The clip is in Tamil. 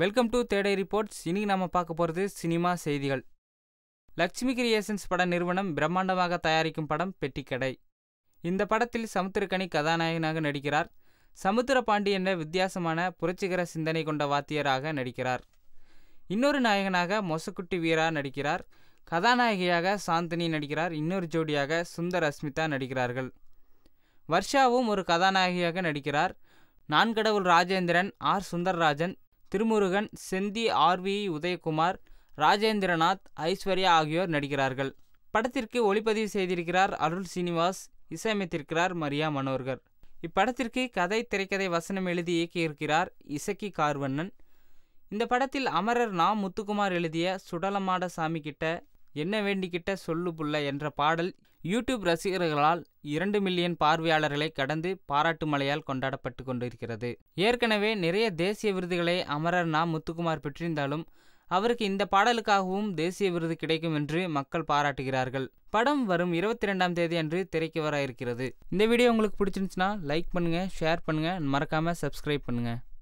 வெல்கம் டு தேடை ரிப்போர்ட்ஸ் இன்னைக்கு நாம பார்க்க போறது சினிமா செய்திகள் லக்ஷ்மி கிரியேஷன்ஸ் பட நிறுவனம் பிரம்மாண்டமாக தயாரிக்கும் படம் பெட்டிக்கடை இந்த படத்தில் சமுத்திரக்கனி கதாநாயகனாக நடிக்கிறார் சமுத்திர பாண்டி என்ற வித்தியாசமான புரட்சிகர சிந்தனை கொண்ட வாத்தியராக நடிக்கிறார் இன்னொரு நாயகனாக மொசக்குட்டி வீரா நடிக்கிறார் கதாநாயகியாக சாந்தினி நடிக்கிறார் இன்னொரு ஜோடியாக சுந்தர் அஸ்மிதா நடிக்கிறார்கள் வர்ஷாவும் ஒரு கதாநாயகியாக நடிக்கிறார் நான்கடவுள் ராஜேந்திரன் ஆர் சுந்தர்ராஜன் திருமுருகன் செந்தி ஆர்வி உதயகுமார் ராஜேந்திரநாத் ஐஸ்வர்யா ஆகியோர் நடிக்கிறார்கள் படத்திற்கு ஒளிப்பதிவு செய்திருக்கிறார் அருள் சீனிவாஸ் இசையமைத்திருக்கிறார் மரியா மனோகர் இப்படத்திற்கு கதை திரைக்கதை வசனம் எழுதி இயக்கியிருக்கிறார் இசக்கி கார்வண்ணன் இந்த படத்தில் அமரர் நா முத்துக்குமார் எழுதிய சுடலமாட சாமி கிட்ட என்ன வேண்டிக்கிட்ட சொல்லு புள்ள என்ற பாடல் யூடியூப் ரசிகர்களால் இரண்டு மில்லியன் பார்வையாளர்களை கடந்து பாராட்டு மலையால் கொண்டாடப்பட்டு கொண்டிருக்கிறது ஏற்கனவே நிறைய தேசிய விருதுகளை அமரர் நா முத்துக்குமார் பெற்றிருந்தாலும் அவருக்கு இந்த பாடலுக்காகவும் தேசிய விருது கிடைக்கும் என்று மக்கள் பாராட்டுகிறார்கள் படம் வரும் இருபத்தி ரெண்டாம் தேதி அன்று திரைக்கு வர இருக்கிறது இந்த வீடியோ உங்களுக்கு பிடிச்சிருந்துச்சுன்னா லைக் பண்ணுங்கள் ஷேர் பண்ணுங்கள் மறக்காமல் சப்ஸ்கிரைப் பண்ணுங்கள்